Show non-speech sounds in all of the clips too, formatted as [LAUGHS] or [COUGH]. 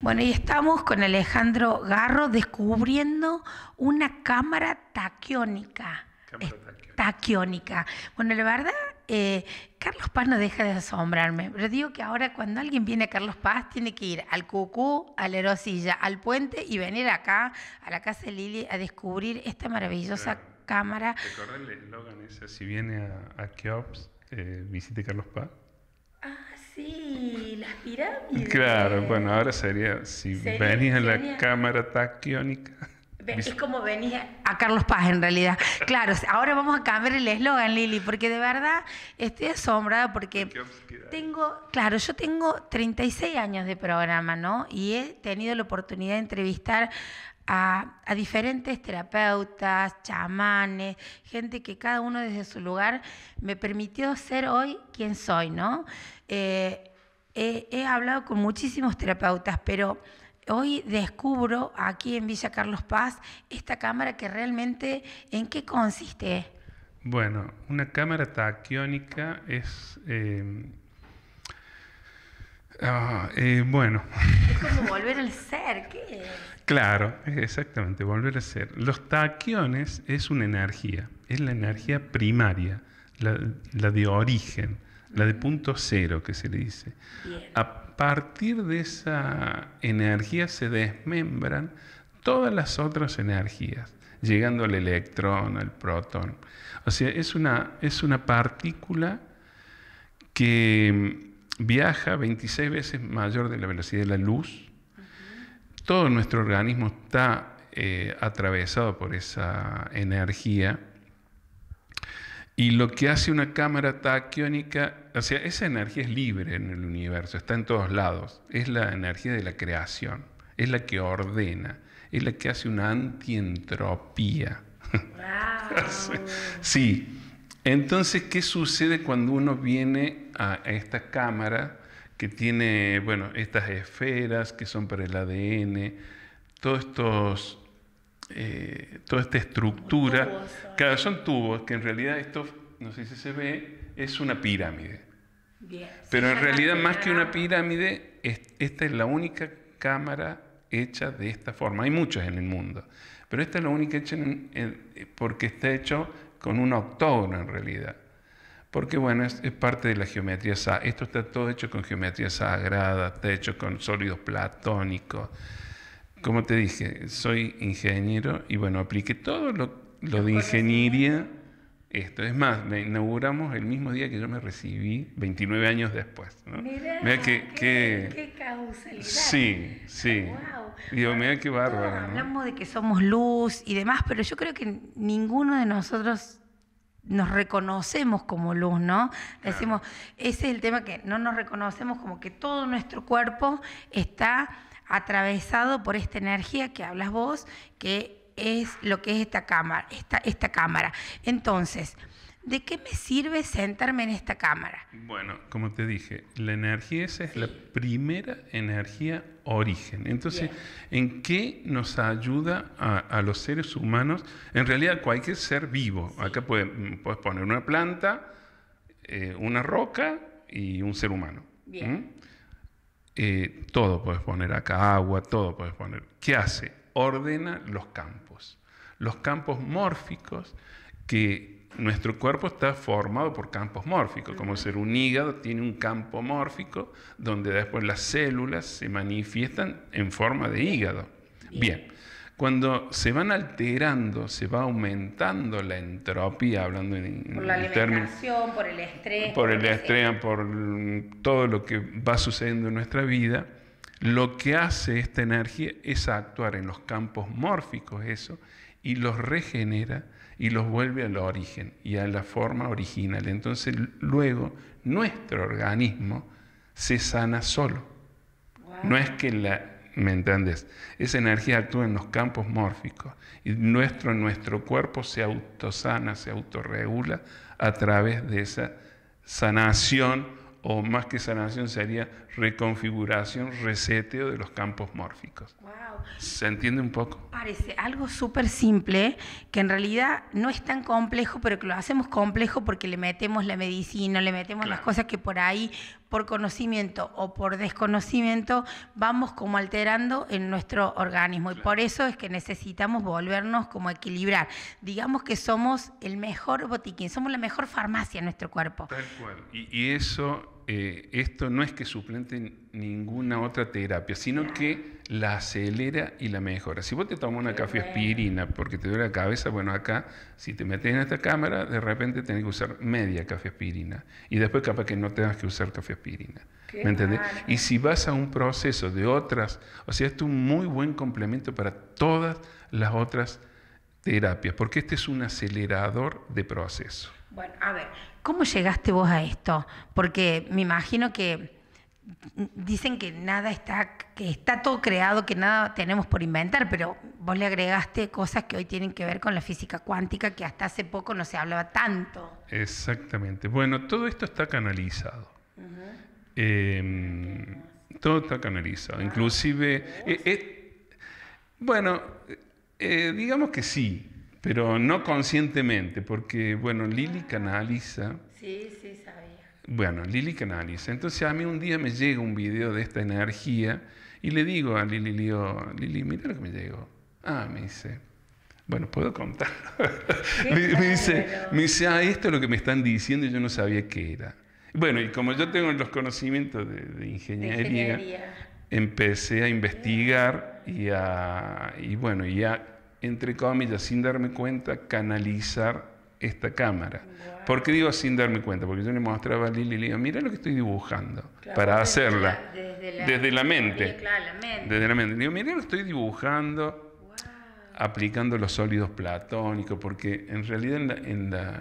Bueno, y estamos con Alejandro Garro descubriendo una cámara taquiónica. taquiónica. Bueno, la verdad, eh, Carlos Paz no deja de asombrarme, pero digo que ahora cuando alguien viene a Carlos Paz tiene que ir al Cucú, a la Erosilla, al puente y venir acá a la casa de Lili a descubrir esta maravillosa cámara. ¿Te el eslogan ese? Si viene a, eh, visite Carlos Paz. Ah, Sí, las pirámides. Claro, bueno, ahora sería, si venís a la cámara taquiónica. Es como venís a Carlos Paz en realidad. Claro, ahora vamos a cambiar el eslogan, Lili, porque de verdad estoy asombrada porque tengo, claro, yo tengo 36 años de programa, ¿no? Y he tenido la oportunidad de entrevistar a, diferentes terapeutas, chamanes, gente que cada uno desde su lugar me permitió ser hoy quien soy, ¿no? Eh, he, hablado con muchísimos terapeutas, pero hoy descubro aquí en Villa Carlos Paz esta cámara que realmente, ¿en qué consiste? Bueno, una cámara taquiónica es... Eh, ah, eh, bueno, [LAUGHS] volver al ser, ¿qué es? Claro, exactamente, volver al ser. Los taquiones es una energía, es la energía primaria, la, de origen, la de punto cero que se le dice. A partir de esa energía se desmembran todas las otras energías, llegando al electrón, al protón. O sea, es una, es una partícula que viaja 26 veces mayor de la velocidad de la luz. Todo nuestro organismo está eh, atravesado por esa energía. Y lo que hace una cámara taquiónica, o sea, esa energía es libre en el universo, está en todos lados. Es la energía de la creación, es la que ordena, es la que hace una antientropía. [LAUGHS] sí, entonces, ¿qué sucede cuando uno viene a esta cámara que tiene, bueno, estas esferas que son para el ADN, estos, eh, toda esta estructura, cada son tubos, que en realidad esto, no sé si se ve, es una pirámide. Pero en realidad, más que una pirámide, esta es la única cámara hecha de esta forma. Hay muchas en el mundo, pero esta es la única hecha porque está hecho con un octógono en realidad. Porque bueno, es, parte de la geometría sagrada. Esto está todo hecho con geometría sagrada, está hecho con sólidos platónicos. Como te dije, soy ingeniero y bueno, apliqué todo lo de ingeniería esto es más, me inauguramos el mismo día que yo me recibí, 29 años después. ¿no? Mira, qué, causalidad. Sí, sí. Wow. Digo, mira qué bárbaro. Hablamos de que somos luz y demás, pero yo creo que ninguno de nosotros nos reconocemos como luz, ¿no? Decimos, ese es el tema que no nos reconocemos como que todo nuestro cuerpo está atravesado por esta energía que hablas vos, que es lo que es esta cámara, esta, esta cámara. Entonces, ¿de qué me sirve sentarme en esta cámara? Bueno, como te dije, la energía esa es la primera energía origen. Entonces, ¿en qué nos ayuda a, los seres humanos? En realidad, cualquier ser vivo. Acá mm, puedes, poner una planta, eh, una roca y un ser humano. Bien. ¿Mm? Eh, todo puedes poner acá, agua, todo puedes poner. ¿Qué hace? ordena los campos, los campos mórficos que nuestro cuerpo está formado por campos mórficos, como ser un hígado tiene un campo mórfico donde después las células se manifiestan en forma de hígado. Bien, cuando se van alterando, se va aumentando la entropía, hablando en, por por el estrés, por el estrés, por todo lo que va sucediendo en nuestra vida, lo que hace esta energía es actuar en los campos mórficos, eso, y los regenera y los vuelve al origen y a la forma original. Entonces luego nuestro organismo se sana solo. No es que la, ¿me entiendes? Esa energía actúa en los campos mórficos y nuestro, nuestro cuerpo se autosana, se autorregula a través de esa sanación o más que sanación sería reconfiguración, reseteo de los campos mórficos. ¿Se entiende un poco? Parece algo súper simple, que en realidad no es tan complejo, pero que lo hacemos complejo porque le metemos la medicina, le metemos las cosas que por ahí, por conocimiento o por desconocimiento, vamos como alterando en nuestro organismo. Y por eso es que necesitamos volvernos como a equilibrar. Digamos que somos el mejor botiquín, somos la mejor farmacia en nuestro cuerpo. Tal cual. y, y eso eh, esto no es que suplente ninguna otra terapia, sino que la acelera y la mejora. Si vos te tomas una aspirina porque te duele la cabeza, bueno, acá, si te metes en esta cámara, de repente tenés que usar media aspirina Y después capaz que no tengas que usar cafeaspirina. ¿Me entendés? Y si vas a un proceso de otras, o sea, esto es un muy buen complemento para todas las otras terapias, porque este es un acelerador de proceso. Bueno, a ver, ¿cómo llegaste vos a esto? Porque me imagino que dicen que nada está, que está todo creado, que nada tenemos por inventar, pero vos le agregaste cosas que hoy tienen que ver con la física cuántica que hasta hace poco no se hablaba tanto. Exactamente. Bueno, todo esto está canalizado. Em, todo está canalizado. Inclusive, eh, eh, bueno, eh, digamos que sí pero no conscientemente, porque, bueno, Lili canaliza. Sí, sí, sabía. Bueno, Lili canaliza. Entonces a mí un día me llega un video de esta energía y le digo a Lili, Lili, mira lo que me llegó. Ah, me dice, bueno, puedo contar [LAUGHS] me, dice, me dice, ah, esto es lo que me están diciendo y yo no sabía qué era. Bueno, y como yo tengo los conocimientos de, ingeniería, empecé a investigar y, a, y bueno, y a entre comillas, sin darme cuenta, canalizar esta cámara. ¿Por qué digo sin darme cuenta? Porque yo le mostraba a Lili y le digo, mira lo que estoy dibujando para hacerla. desde, la, mente. Desde la mente. Le digo, mira lo que estoy dibujando, aplicando los sólidos platónicos, porque en realidad en la,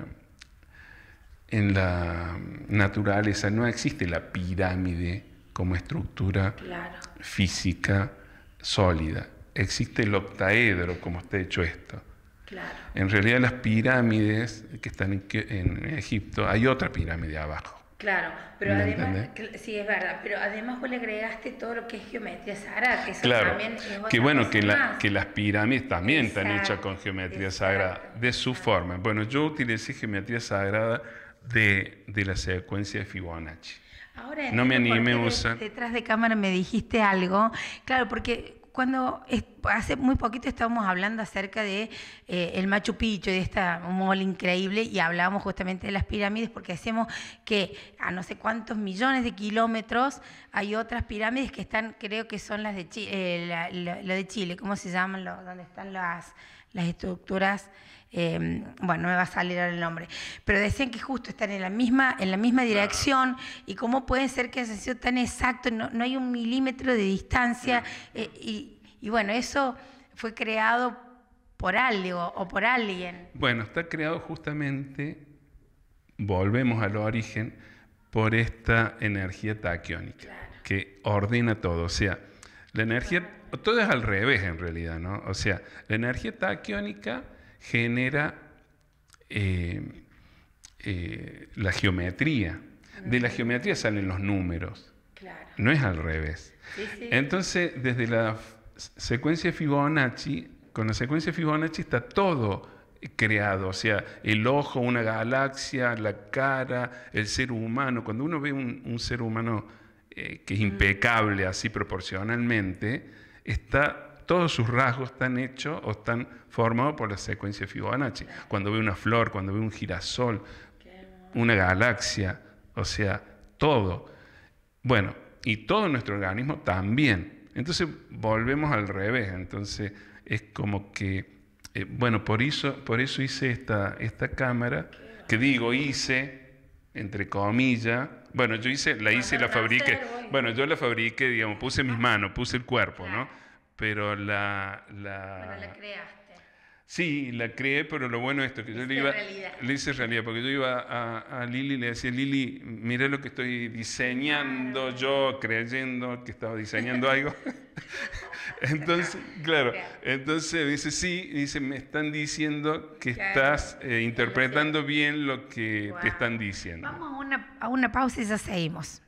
en la, naturaleza no existe la pirámide como estructura física sólida existe el octaedro, como está hecho esto. Claro. En realidad las pirámides que están en, Egipto, hay otra pirámide abajo. Claro, pero además, sí es verdad, pero además vos le agregaste todo lo que es geometría sagrada, que claro, también que bueno, que, que, las pirámides también están hechas con geometría sagrada, de su ah. forma. Bueno, yo utilicé geometría sagrada de, de la secuencia de Fibonacci. Ahora, no me animé a usar. Detrás de cámara me dijiste algo, claro, porque cuando hace muy poquito estábamos hablando acerca de eh, el Machu Picchu, de esta mole increíble, y hablábamos justamente de las pirámides, porque hacemos que a no sé cuántos millones de kilómetros hay otras pirámides que están, creo que son las de Chile, eh, de Chile, ¿cómo se llaman? donde ¿Dónde están las, las estructuras? Em, bueno, no me va a salir ahora el nombre, pero decían que justo están en la misma, en la misma dirección y cómo puede ser que haya sido tan exacto, no, hay un milímetro de distancia eh, y, bueno, eso fue creado por algo o por alguien. Bueno, está creado justamente, volvemos al origen, por esta energía taquiónica que ordena todo. O sea, la energía, todo es al revés en realidad, ¿no? O sea, la energía taquiónica genera eh, eh, la geometría. De la geometría salen los números. No es al revés. Entonces, desde la secuencia Fibonacci, con la secuencia Fibonacci está todo creado, o sea, el ojo, una galaxia, la cara, el ser humano. Cuando uno ve un, ser humano eh, que es impecable así proporcionalmente, está todos sus rasgos están hechos o están formados por la secuencia Fibonacci. Cuando ve una flor, cuando ve un girasol, una galaxia, o sea, todo. Bueno, y todo nuestro organismo también. Entonces volvemos al revés, entonces es como que, eh, bueno, por eso, por eso hice esta, esta cámara, que digo hice, entre comillas, bueno, yo hice, la hice y la fabriqué. Bueno, yo la fabriqué, digamos, puse mis manos, puse el cuerpo, ¿no? pero la... la... la creaste. Sí, la creé, pero lo bueno es esto, que yo le iba... hice realidad, porque yo iba a, a Lili y le decía, Lili, mira lo que estoy diseñando yo, creyendo que estaba diseñando [LAUGHS] algo. [LAUGHS] entonces, claro, entonces dice, sí, dice, me están diciendo que estás eh, interpretando bien lo que te están diciendo. Vamos a una, a una pausa y ya seguimos.